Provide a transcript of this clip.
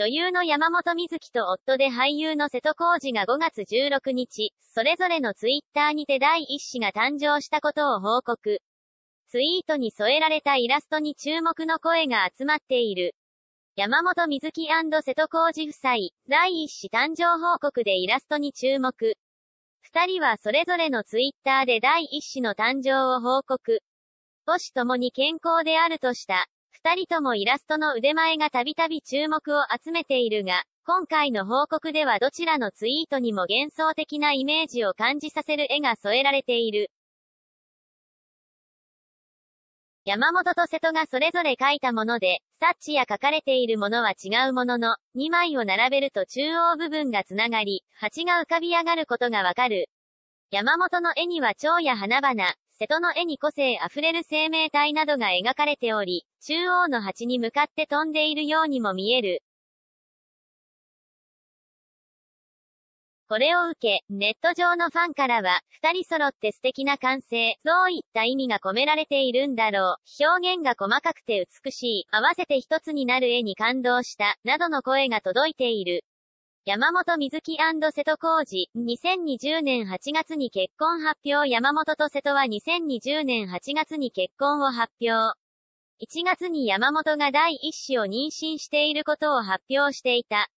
女優の山本瑞希と夫で俳優の瀬戸康二が5月16日、それぞれのツイッターにて第一子が誕生したことを報告。ツイートに添えられたイラストに注目の声が集まっている。山本瑞希瀬戸康二夫妻、第一子誕生報告でイラストに注目。二人はそれぞれのツイッターで第一子の誕生を報告。母子ともに健康であるとした。二人ともイラストの腕前がたびたび注目を集めているが、今回の報告ではどちらのツイートにも幻想的なイメージを感じさせる絵が添えられている。山本と瀬戸がそれぞれ描いたもので、サッチや書かれているものは違うものの、2枚を並べると中央部分がつながり、蜂が浮かび上がることがわかる。山本の絵には蝶や花々、瀬戸の絵に個性あふれる生命体などが描かれており、中央の鉢に向かって飛んでいるようにも見える。これを受け、ネット上のファンからは、二人揃って素敵な完成、そういった意味が込められているんだろう、表現が細かくて美しい、合わせて一つになる絵に感動した、などの声が届いている。山本水木瀬戸康二、2020年8月に結婚発表山本と瀬戸は2020年8月に結婚を発表。1月に山本が第一子を妊娠していることを発表していた。